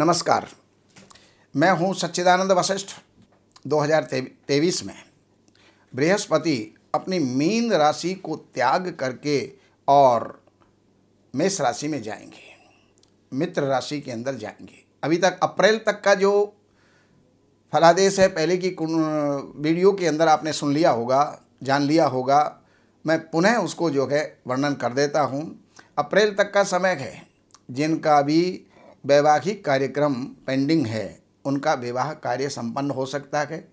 नमस्कार मैं हूं सच्चिदानंद वशिष्ठ 2023 में बृहस्पति अपनी मीन राशि को त्याग करके और मेष राशि में जाएंगे मित्र राशि के अंदर जाएंगे अभी तक अप्रैल तक का जो फलादेश है पहले की वीडियो के अंदर आपने सुन लिया होगा जान लिया होगा मैं पुनः उसको जो है वर्णन कर देता हूँ अप्रैल तक का समय है जिनका भी वैवाहिक कार्यक्रम पेंडिंग है उनका विवाह कार्य संपन्न हो सकता है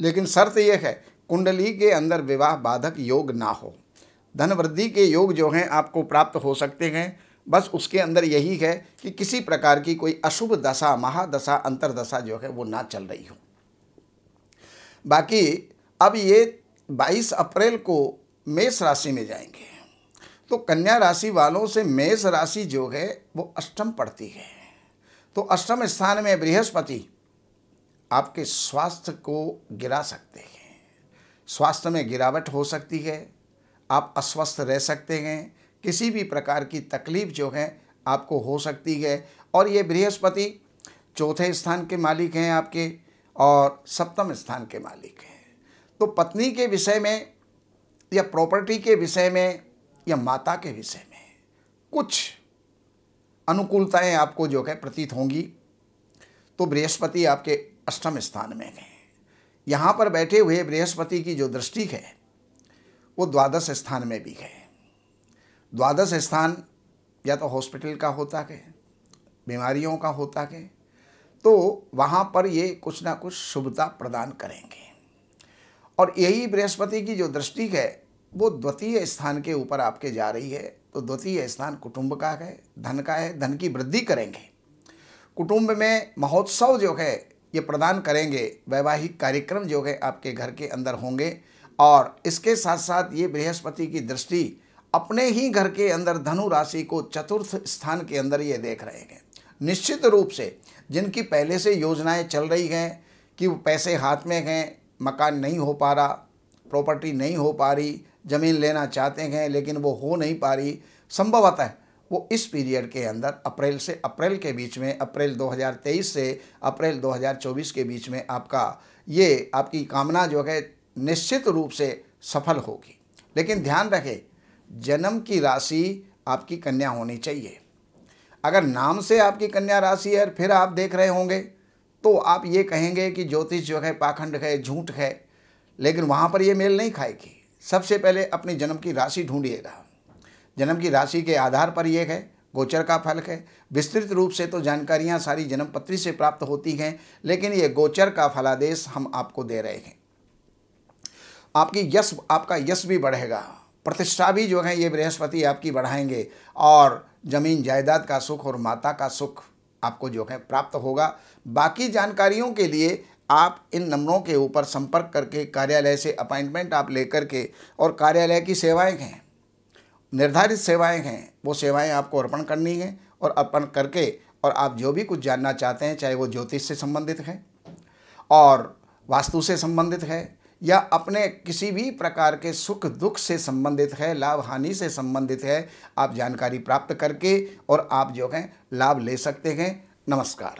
लेकिन शर्त यह है कुंडली के अंदर विवाह बाधक योग ना हो धन वृद्धि के योग जो हैं आपको प्राप्त हो सकते हैं बस उसके अंदर यही है कि किसी प्रकार की कोई अशुभ दशा महादशा अंतरदशा जो है वो ना चल रही हो बाकी अब ये 22 अप्रैल को मेष राशि में जाएंगे तो कन्या राशि वालों से मेष राशि जो है वो अष्टम पड़ती है तो अष्टम स्थान में बृहस्पति आपके स्वास्थ्य को गिरा सकते हैं स्वास्थ्य में गिरावट हो सकती है आप अस्वस्थ रह सकते हैं किसी भी प्रकार की तकलीफ जो है आपको हो सकती है और ये बृहस्पति चौथे स्थान के मालिक हैं आपके और सप्तम स्थान के मालिक हैं तो पत्नी के विषय में या प्रॉपर्टी के विषय में या माता के विषय में कुछ अनुकूलताएं आपको जो है प्रतीत होंगी तो बृहस्पति आपके अष्टम स्थान में है यहाँ पर बैठे हुए बृहस्पति की जो दृष्टि है वो द्वादश स्थान में भी है द्वादश स्थान या तो हॉस्पिटल का होता है बीमारियों का होता है तो वहाँ पर ये कुछ ना कुछ शुभता प्रदान करेंगे और यही बृहस्पति की जो दृष्टि है वो द्वितीय स्थान के ऊपर आपके जा रही है तो द्वितीय स्थान कुटुंब का है धन का है धन की वृद्धि करेंगे कुटुंब में महोत्सव जो है ये प्रदान करेंगे वैवाहिक कार्यक्रम जो है आपके घर के अंदर होंगे और इसके साथ साथ ये बृहस्पति की दृष्टि अपने ही घर के अंदर धनु राशि को चतुर्थ स्थान के अंदर ये देख रहे हैं निश्चित रूप से जिनकी पहले से योजनाएं चल रही हैं कि वो पैसे हाथ में हैं मकान नहीं हो पा रहा प्रॉपर्टी नहीं हो पा रही ज़मीन लेना चाहते हैं लेकिन वो हो नहीं पा रही संभवतः वो इस पीरियड के अंदर अप्रैल से अप्रैल के बीच में अप्रैल 2023 से अप्रैल 2024 के बीच में आपका ये आपकी कामना जो है निश्चित रूप से सफल होगी लेकिन ध्यान रखें जन्म की राशि आपकी कन्या होनी चाहिए अगर नाम से आपकी कन्या राशि है फिर आप देख रहे होंगे तो आप ये कहेंगे कि ज्योतिष जो है पाखंड है झूठ है लेकिन वहाँ पर ये मेल नहीं खाएगी सबसे पहले अपनी जन्म की राशि ढूंढिएगा जन्म की राशि के आधार पर यह है गोचर का फल है विस्तृत रूप से तो जानकारियां सारी जन्म पत्री से प्राप्त होती हैं लेकिन ये गोचर का फलादेश हम आपको दे रहे हैं आपकी यश आपका यश भी बढ़ेगा प्रतिष्ठा भी जो है ये बृहस्पति आपकी बढ़ाएंगे और जमीन जायदाद का सुख और माता का सुख आपको जो है प्राप्त होगा बाकी जानकारियों के लिए आप इन नंबरों के ऊपर संपर्क करके कार्यालय से अपॉइंटमेंट आप लेकर के और कार्यालय की सेवाएं हैं निर्धारित सेवाएं हैं वो सेवाएं आपको अर्पण करनी है और अर्पण करके और आप जो भी कुछ जानना चाहते हैं चाहे वो ज्योतिष से संबंधित है और वास्तु से संबंधित है या अपने किसी भी प्रकार के सुख दुख से संबंधित है लाभ हानि से संबंधित है आप जानकारी प्राप्त करके और आप जो हैं लाभ ले सकते हैं नमस्कार